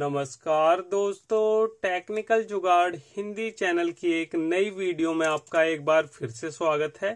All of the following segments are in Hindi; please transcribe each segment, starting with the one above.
नमस्कार दोस्तों टेक्निकल जुगाड़ हिंदी चैनल की एक नई वीडियो में आपका एक बार फिर से स्वागत है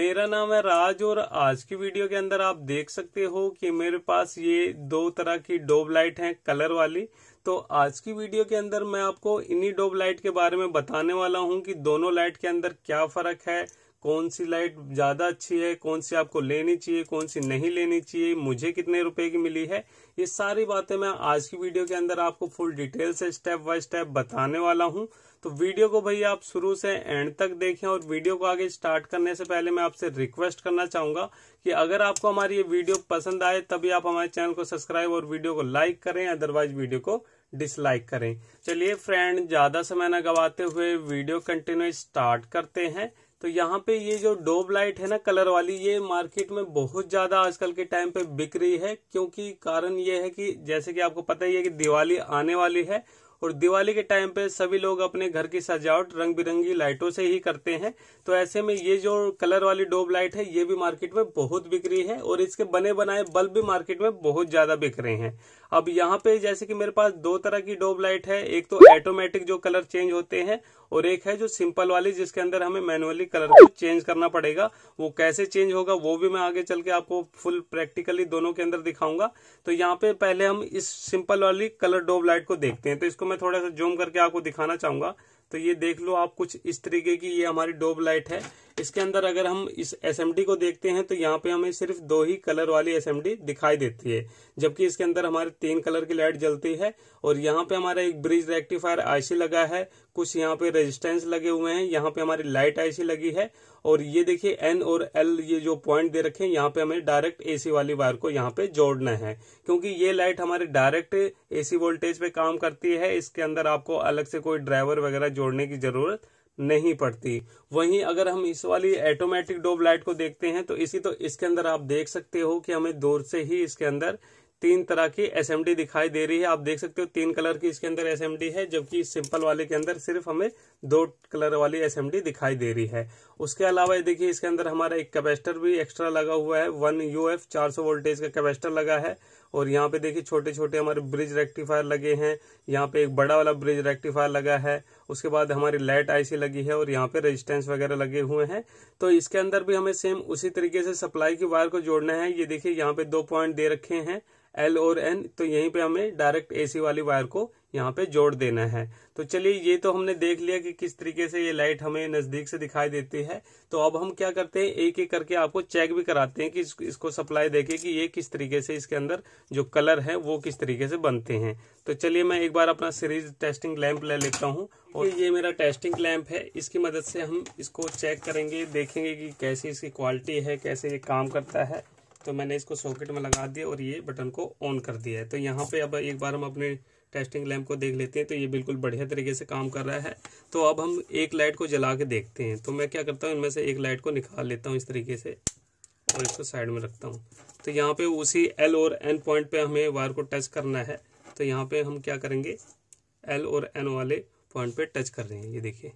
मेरा नाम है राज और आज की वीडियो के अंदर आप देख सकते हो कि मेरे पास ये दो तरह की डोब लाइट है कलर वाली तो आज की वीडियो के अंदर मैं आपको इन्हीं डोब लाइट के बारे में बताने वाला हूं कि दोनों लाइट के अंदर क्या फर्क है कौन सी लाइट ज़्यादा अच्छी है कौन सी आपको लेनी चाहिए कौन सी नहीं लेनी चाहिए मुझे कितने रुपए की मिली है ये सारी बातें मैं आज की वीडियो के अंदर आपको फुल डिटेल से स्टेप बाय स्टेप बताने वाला हूँ तो वीडियो को भैया आप शुरू से एंड तक देखें और वीडियो को आगे स्टार्ट करने से पहले मैं आपसे रिक्वेस्ट करना चाहूँगा कि अगर आपको हमारी ये वीडियो पसंद आए तभी आप हमारे चैनल को सब्सक्राइब और वीडियो को लाइक करें अदरवाइज वीडियो को डिसलाइक करें चलिए फ्रेंड ज़्यादा समय न गवाते हुए वीडियो कंटिन्यू स्टार्ट करते हैं तो यहाँ पे ये जो डोब लाइट है ना कलर वाली ये मार्केट में बहुत ज़्यादा आजकल के टाइम पे बिक रही है क्योंकि कारण ये है कि जैसे कि आपको पता ही है कि दिवाली आने वाली है और दिवाली के टाइम पे सभी लोग अपने घर की सजावट रंग बिरंगी लाइटों से ही करते हैं तो ऐसे में ये जो कलर वाली डोब लाइट है ये भी मार्केट में बहुत बिक रही है और इसके बने बनाए बल्ब भी मार्केट में बहुत ज़्यादा बिक रहे हैं अब यहाँ पे जैसे कि मेरे पास दो तरह की डोब लाइट है एक तो ऑटोमेटिक जो कलर चेंज होते हैं और एक है जो सिंपल वाली जिसके अंदर हमें मैनुअली कलर को चेंज करना पड़ेगा वो कैसे चेंज होगा वो भी मैं आगे चल के आपको फुल प्रैक्टिकली दोनों के अंदर दिखाऊंगा तो यहाँ पे पहले हम इस सिंपल वाली कलर डोब लाइट को देखते हैं तो इसको मैं थोड़ा सा जूम करके आपको दिखाना चाहूंगा तो ये देख लो आप कुछ इस तरीके की ये हमारी डोब लाइट है इसके अंदर अगर हम इस एस को देखते हैं तो यहाँ पे हमें सिर्फ दो ही कलर वाली एस दिखाई देती है जबकि इसके अंदर हमारे तीन कलर की लाइट जलती है और यहाँ पे हमारा एक ब्रिज रेक्टिफायर आईसी लगा है कुछ यहाँ पे रेजिस्टेंस लगे हुए हैं यहाँ पे हमारी लाइट आईसी लगी है और ये देखिए एन और एल ये जो पॉइंट दे रखे हैं यहाँ पे हमें डायरेक्ट एसी वाली वायर को यहाँ पे जोड़ना है क्योंकि ये लाइट हमारे डायरेक्ट एसी वोल्टेज पे काम करती है इसके अंदर आपको अलग से कोई ड्राइवर वगैरह जोड़ने की जरूरत नहीं पड़ती वहीं अगर हम इस वाली ऑटोमेटिक डोब लाइट को देखते हैं तो इसी तो इसके अंदर आप देख सकते हो कि हमें दूर से ही इसके अंदर तीन तरह की एसएमडी दिखाई दे रही है आप देख सकते हो तीन कलर की इसके अंदर एस है जबकि सिंपल वाले के अंदर सिर्फ हमें दो कलर वाली एस दिखाई दे रही है उसके अलावा देखिए इसके अंदर हमारा एक कैपेसिटर भी एक्स्ट्रा लगा हुआ है वन यू एफ चार सौ वोल्टेज का कैपेसिटर लगा है और यहाँ पे देखिए छोटे छोटे हमारे ब्रिज रेक्टिफायर लगे हैं यहाँ पे एक बड़ा वाला ब्रिज रेक्टिफायर लगा है उसके बाद हमारी लाइट आईसी लगी है और यहाँ पे रेजिस्टेंस वगैरह लगे हुए हैं तो इसके अंदर भी हमें सेम उसी तरीके से सप्लाई की वायर को जोड़ना है ये देखिए यहाँ पे दो पॉइंट दे रखे हैं एल और एन तो यहीं पे हमें डायरेक्ट एसी वाली वायर को यहाँ पे जोड़ देना है तो चलिए ये तो हमने देख लिया कि किस तरीके से ये लाइट हमें नजदीक से दिखाई देती है तो अब हम क्या करते हैं एक एक करके आपको चेक भी कराते हैं कि इसको सप्लाई देखे कि ये किस तरीके से इसके अंदर जो कलर है वो किस तरीके से बनते हैं तो चलिए मैं एक बार अपना सीरीज टेस्टिंग लैंप ले लेता हूँ और ये मेरा टेस्टिंग लैंप है इसकी मदद से हम इसको चेक करेंगे देखेंगे कि कैसी इसकी क्वालिटी है कैसे ये काम करता है तो मैंने इसको सॉकेट में लगा दिया और ये बटन को ऑन कर दिया है तो यहाँ पे अब एक बार हम अपने टेस्टिंग लैम्प को देख लेते हैं तो ये बिल्कुल बढ़िया तरीके से काम कर रहा है तो अब हम एक लाइट को जला के देखते हैं तो मैं क्या करता हूँ इनमें से एक लाइट को निकाल लेता हूँ इस तरीके से और इसको साइड में रखता हूँ तो यहाँ पर उसी एल और एन पॉइंट पर हमें वायर को टच करना है तो यहाँ पर हम क्या करेंगे एल और एन वाले पॉइंट पर टच कर रहे हैं ये देखिए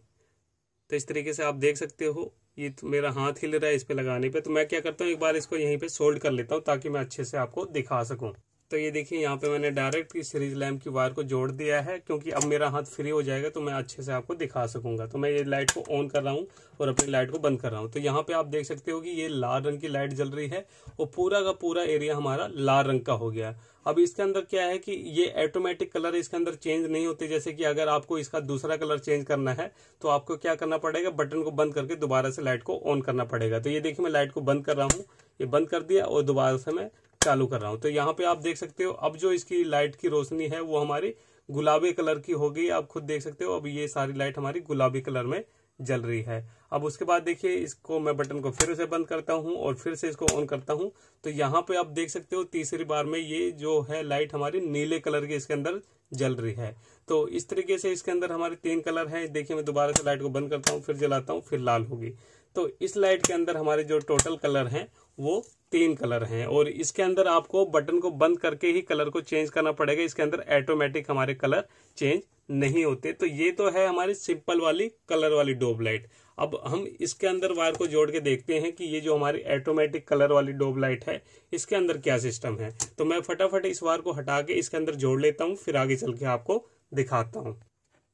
तो इस तरीके से आप देख सकते हो ये मेरा हाथ हिल रहा है इस पे लगाने पे तो मैं क्या करता हूँ एक बार इसको यहीं पे सोल्ड कर लेता हूँ ताकि मैं अच्छे से आपको दिखा सकूँ तो ये देखिए यहाँ पे मैंने डायरेक्ट इस सीरीज लैम्प की वायर को जोड़ दिया है क्योंकि अब मेरा हाथ फ्री हो जाएगा तो मैं अच्छे से आपको दिखा सकूंगा तो मैं ये लाइट को ऑन कर रहा हूँ और अपनी लाइट को बंद कर रहा हूँ तो यहाँ पे आप देख सकते हो कि ये लाल रंग की लाइट जल रही है और पूरा का पूरा एरिया हमारा लाल रंग का हो गया अब इसके अंदर क्या है कि ये ऑटोमेटिक कलर इसके अंदर चेंज नहीं होते जैसे कि अगर आपको इसका दूसरा कलर चेंज करना है तो आपको क्या करना पड़ेगा बटन को बंद करके दोबारा से लाइट को ऑन करना पड़ेगा तो ये देखिए मैं लाइट को बंद कर रहा हूँ ये बंद कर दिया और दोबारा से मैं चालू कर रहा हूं तो यहाँ पे आप देख सकते हो अब जो इसकी लाइट की रोशनी है वो हमारी गुलाबी कलर की हो गई आप खुद देख सकते हो अब ये सारी लाइट हमारी गुलाबी कलर में जल रही है अब उसके बाद देखिए इसको मैं बटन को फिर से बंद करता हूं और फिर से इसको ऑन करता हूं तो यहाँ पे आप देख सकते हो तीसरी बार में ये जो है लाइट हमारी नीले कलर की इसके अंदर जल रही है तो इस तरीके से इसके अंदर हमारे तीन कलर हैं देखिए मैं दोबारा से लाइट को बंद करता हूँ फिर जलाता हूँ फिर लाल होगी तो इस लाइट के अंदर हमारे जो टोटल कलर हैं वो तीन कलर हैं और इसके अंदर आपको बटन को बंद करके ही कलर को चेंज करना पड़ेगा इसके अंदर ऑटोमेटिक हमारे कलर चेंज नहीं होते तो ये तो है हमारी सिंपल वाली कलर वाली डोब लाइट अब हम इसके अंदर वायर को जोड़ के देखते हैं कि ये जो हमारी ऑटोमेटिक कलर वाली डोब लाइट है इसके अंदर क्या सिस्टम है तो मैं फटाफट इस वायर को हटा के इसके अंदर जोड़ लेता हूँ फिर आगे चल के आपको दिखाता हूँ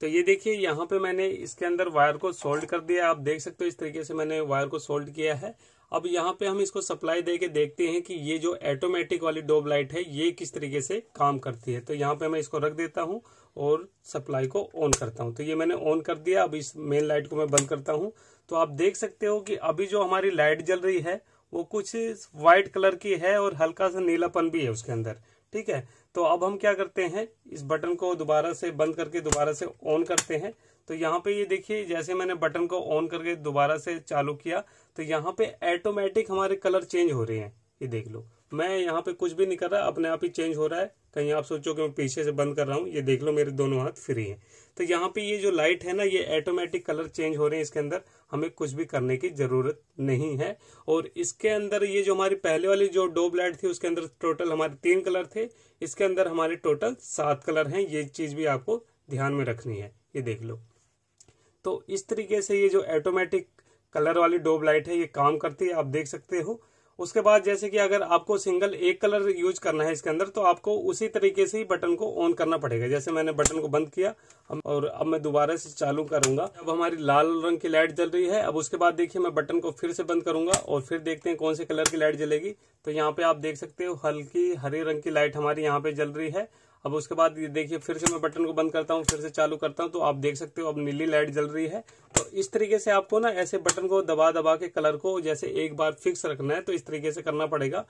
तो ये देखिए यहाँ पे मैंने इसके अंदर वायर को सोल्ड कर दिया आप देख सकते हो इस तरीके से मैंने वायर को सोल्ड किया है अब यहाँ पे हम इसको सप्लाई दे के देखते हैं कि ये जो ऑटोमेटिक वाली डोब लाइट है ये किस तरीके से काम करती है तो यहाँ पे मैं इसको रख देता हूँ और सप्लाई को ऑन करता हूँ तो ये मैंने ऑन कर दिया अब इस मेन लाइट को मैं बंद करता हूँ तो आप देख सकते हो कि अभी जो हमारी लाइट जल रही है वो कुछ व्हाइट कलर की है और हल्का सा नीलापन भी है उसके अंदर ठीक है तो अब हम क्या करते हैं इस बटन को दोबारा से बंद करके दोबारा से ऑन करते हैं तो यहाँ पे ये देखिए जैसे मैंने बटन को ऑन करके दोबारा से चालू किया तो यहाँ पे ऑटोमेटिक हमारे कलर चेंज हो रहे हैं ये देख लो मैं यहाँ पे कुछ भी नहीं कर रहा अपने आप ही चेंज हो रहा है कहीं आप सोचो कि मैं पीछे से बंद कर रहा हूँ ये देख लो मेरे दोनों हाथ फ्री हैं तो यहाँ पे ये जो लाइट है ना ये ऑटोमेटिक कलर चेंज हो रहे हैं इसके अंदर हमें कुछ भी करने की जरूरत नहीं है और इसके अंदर ये जो हमारी पहले वाली जो डो ब्लैड थी उसके अंदर टोटल हमारे तीन कलर थे इसके अंदर हमारे टोटल सात कलर हैं ये चीज भी आपको ध्यान में रखनी है ये देख लो तो इस तरीके से ये जो ऑटोमेटिक कलर वाली डोब लाइट है ये काम करती है आप देख सकते हो उसके बाद जैसे कि अगर आपको सिंगल एक कलर यूज करना है इसके अंदर तो आपको उसी तरीके से ही बटन को ऑन करना पड़ेगा जैसे मैंने बटन को बंद किया और अब मैं दोबारा से चालू करूंगा अब हमारी लाल रंग की लाइट जल रही है अब उसके बाद देखिए मैं बटन को फिर से बंद करूंगा और फिर देखते हैं कौन से कलर की लाइट जलेगी तो यहाँ पे आप देख सकते हो हल्की हरे रंग की लाइट हमारी यहाँ पे जल रही है अब उसके बाद ये देखिए फिर से मैं बटन को बंद करता हूँ फिर से चालू करता हूँ तो आप देख सकते हो अब नीली लाइट जल रही है तो इस तरीके से आपको ना ऐसे बटन को दबा दबा के कलर को जैसे एक बार फिक्स रखना है तो इस तरीके से करना पड़ेगा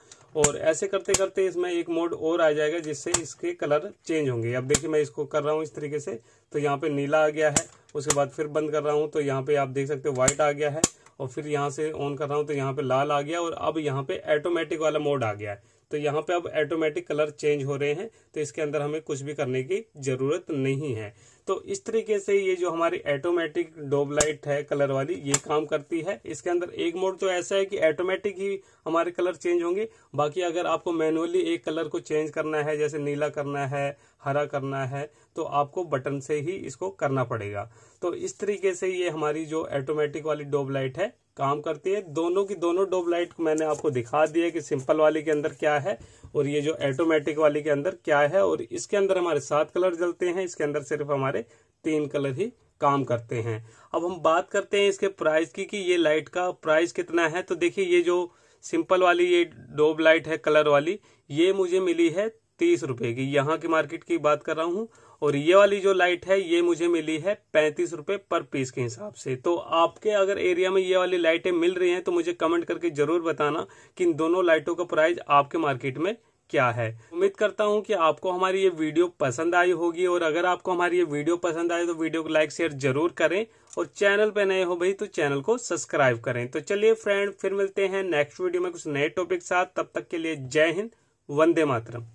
और ऐसे करते करते इसमें एक मोड और आ जाएगा जिससे इसके कलर चेंज होंगे अब देखिए मैं इसको कर रहा हूँ इस तरीके से तो यहाँ पे नीला आ गया है उसके बाद फिर बंद कर रहा हूँ तो यहाँ पे आप देख सकते हो व्हाइट आ गया है और फिर यहाँ से ऑन कर रहा हूँ तो यहाँ पे लाल आ गया और अब यहाँ पे ऑटोमेटिक वाला मोड आ गया है तो यहाँ पे अब ऑटोमेटिक कलर चेंज हो रहे हैं तो इसके अंदर हमें कुछ भी करने की ज़रूरत नहीं है तो इस तरीके से ये जो हमारी ऑटोमेटिक डोब लाइट है कलर वाली ये काम करती है इसके अंदर एक मोड तो ऐसा है कि ऑटोमेटिक ही हमारे कलर चेंज होंगे बाकी अगर आपको मैनुअली एक कलर को चेंज करना है जैसे नीला करना है हरा करना है तो आपको बटन से ही इसको करना पड़ेगा तो इस तरीके से ये हमारी जो ऑटोमेटिक वाली डोब लाइट है काम करती है दोनों की दोनों डोब लाइट मैंने आपको दिखा दी है कि सिंपल वाली के अंदर क्या है और ये जो ऑटोमेटिक वाली के अंदर क्या है और इसके अंदर हमारे सात कलर जलते हैं इसके अंदर सिर्फ हमारे तीन कलर ही काम करते हैं अब हम बात करते हैं इसके प्राइस की कि ये लाइट का प्राइस कितना है तो देखिए ये जो सिंपल वाली ये डोब लाइट है कलर वाली ये मुझे मिली है तीस रुपए की यहाँ की मार्केट की बात कर रहा हूँ और ये वाली जो लाइट है ये मुझे मिली है पैंतीस रुपए पर पीस के हिसाब से तो आपके अगर एरिया में ये वाली लाइटें मिल रही हैं तो मुझे कमेंट करके जरूर बताना कि इन दोनों लाइटों का प्राइस आपके मार्केट में क्या है उम्मीद करता हूँ कि आपको हमारी ये वीडियो पसंद आई होगी और अगर आपको हमारी ये वीडियो पसंद आए तो वीडियो को लाइक शेयर जरूर करें और चैनल पे नए हो भाई तो चैनल को सब्सक्राइब करें तो चलिए फ्रेंड फिर मिलते हैं नेक्स्ट वीडियो में कुछ नए टॉपिक साथ तब तक के लिए जय हिंद वंदे मातरम